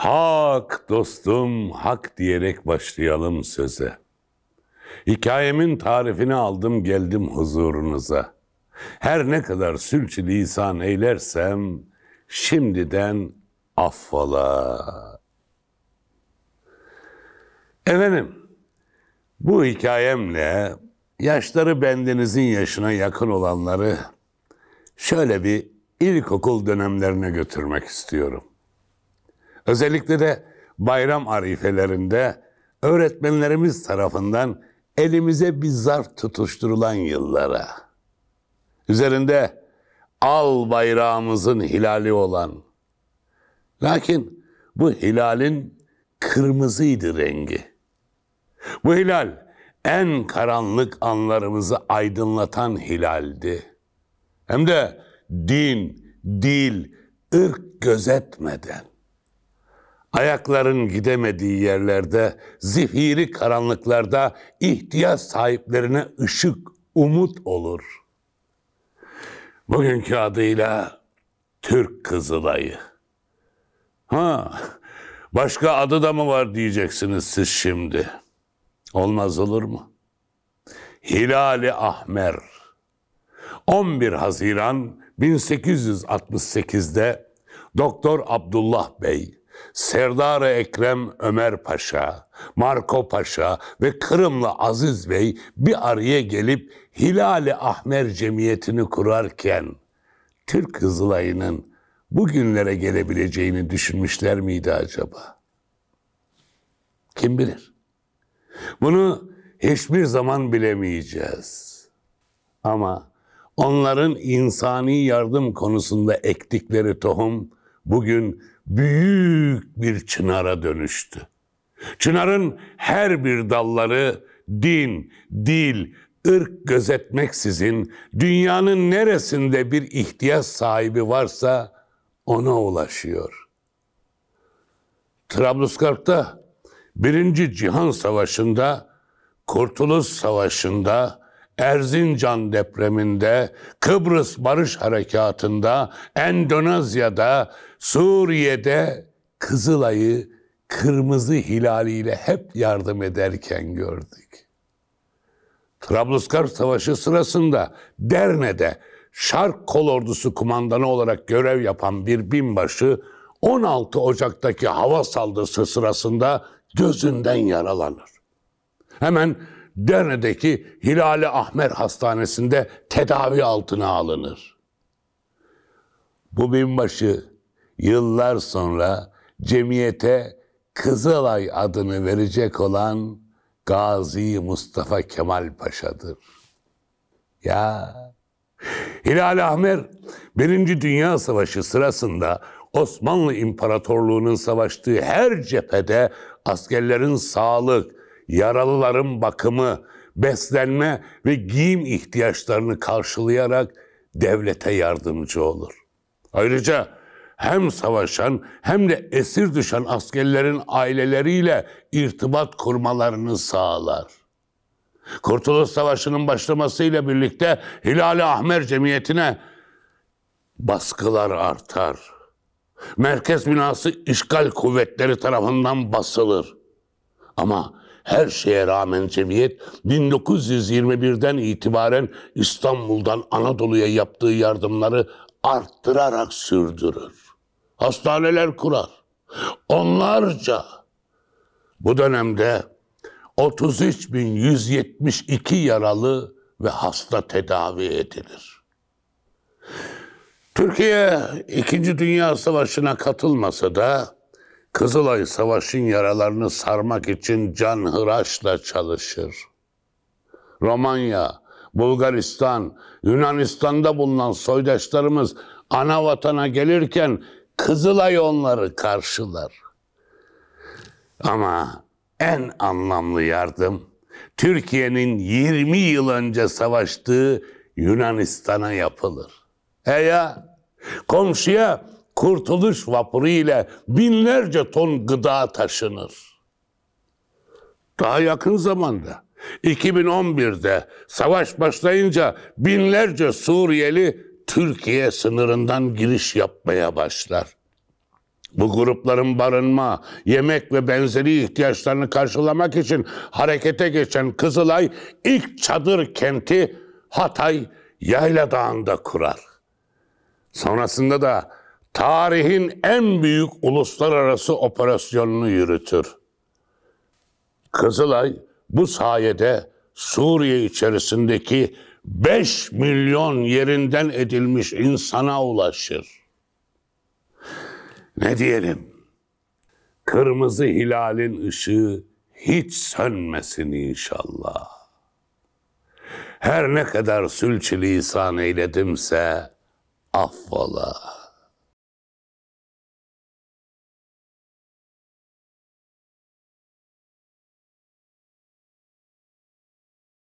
Hak dostum, hak diyerek başlayalım söze. Hikayemin tarifini aldım geldim huzurunuza. Her ne kadar sürçülisan eylersem, şimdiden affola. Efendim, bu hikayemle yaşları bendenizin yaşına yakın olanları şöyle bir ilkokul dönemlerine götürmek istiyorum. Özellikle de bayram arifelerinde öğretmenlerimiz tarafından elimize bir zarf tutuşturulan yıllara. Üzerinde al bayrağımızın hilali olan. Lakin bu hilalin kırmızıydı rengi. Bu hilal en karanlık anlarımızı aydınlatan hilaldi. Hem de din, dil, ırk gözetmeden ayakların gidemediği yerlerde, zifiri karanlıklarda ihtiyaç sahiplerine ışık, umut olur. Bugünkü adıyla Türk Kızılayı. Ha, başka adı da mı var diyeceksiniz siz şimdi. Olmaz olur mu? Hilali Ahmer. 11 Haziran 1868'de Doktor Abdullah Bey Serdar Ekrem Ömer Paşa, Marco Paşa ve Kırımlı Aziz Bey bir araya gelip Hilali Ahmer Cemiyeti'ni kurarken Türk Hızılayı'nın bugünlere gelebileceğini düşünmüşler miydi acaba? Kim bilir? Bunu hiçbir zaman bilemeyeceğiz. Ama onların insani yardım konusunda ektikleri tohum bugün büyük bir çınara dönüştü. Çınarın her bir dalları din, dil, ırk gözetmeksizin dünyanın neresinde bir ihtiyaç sahibi varsa ona ulaşıyor. Trablusgarp'ta Birinci Cihan Savaşı'nda, Kurtuluş Savaşı'nda, Erzincan depreminde, Kıbrıs Barış Harekatı'nda, Endonezya'da, Suriye'de Kızılay'ı kırmızı hilaliyle hep yardım ederken gördük. Trablusgarp Savaşı sırasında Derne'de Şark Kol Ordusu kumandanı olarak görev yapan bir binbaşı 16 Ocak'taki hava saldırısı sırasında gözünden yaralanır. Hemen Derne'deki Hilali Ahmer Hastanesi'nde tedavi altına alınır. Bu binbaşı yıllar sonra cemiyete Kızılay adını verecek olan Gazi Mustafa Kemal Paşa'dır. Ya Hilal Ahmer Birinci Dünya Savaşı sırasında Osmanlı İmparatorluğu'nun savaştığı her cephede askerlerin sağlık, yaralıların bakımı, beslenme ve giyim ihtiyaçlarını karşılayarak devlete yardımcı olur. Ayrıca hem savaşan hem de esir düşen askerlerin aileleriyle irtibat kurmalarını sağlar. Kurtuluş Savaşı'nın başlamasıyla birlikte Hilal-i Ahmer Cemiyeti'ne baskılar artar. Merkez binası işgal kuvvetleri tarafından basılır. Ama her şeye rağmen cemiyet 1921'den itibaren İstanbul'dan Anadolu'ya yaptığı yardımları arttırarak sürdürür. Hastaneler kurar. Onlarca bu dönemde 33.172 yaralı ve hasta tedavi edilir. Türkiye 2. Dünya Savaşı'na katılmasa da Kızılay Savaş'ın yaralarını sarmak için can hıraşla çalışır. Romanya, Bulgaristan, Yunanistan'da bulunan soydaşlarımız ana vatana gelirken Kızılay onları karşılar. Ama en anlamlı yardım Türkiye'nin 20 yıl önce savaştığı Yunanistan'a yapılır. E komşuya kurtuluş vapuru ile binlerce ton gıda taşınır. Daha yakın zamanda 2011'de savaş başlayınca binlerce Suriyeli Türkiye sınırından giriş yapmaya başlar. Bu grupların barınma, yemek ve benzeri ihtiyaçlarını karşılamak için harekete geçen Kızılay ilk çadır kenti Hatay Yayla Dağı'nda kurar. Sonrasında da tarihin en büyük uluslararası operasyonunu yürütür. Kızılay bu sayede Suriye içerisindeki 5 milyon yerinden edilmiş insana ulaşır. Ne diyelim? Kırmızı hilalin ışığı hiç sönmesin inşallah. Her ne kadar sülçülisan eyledimse affola.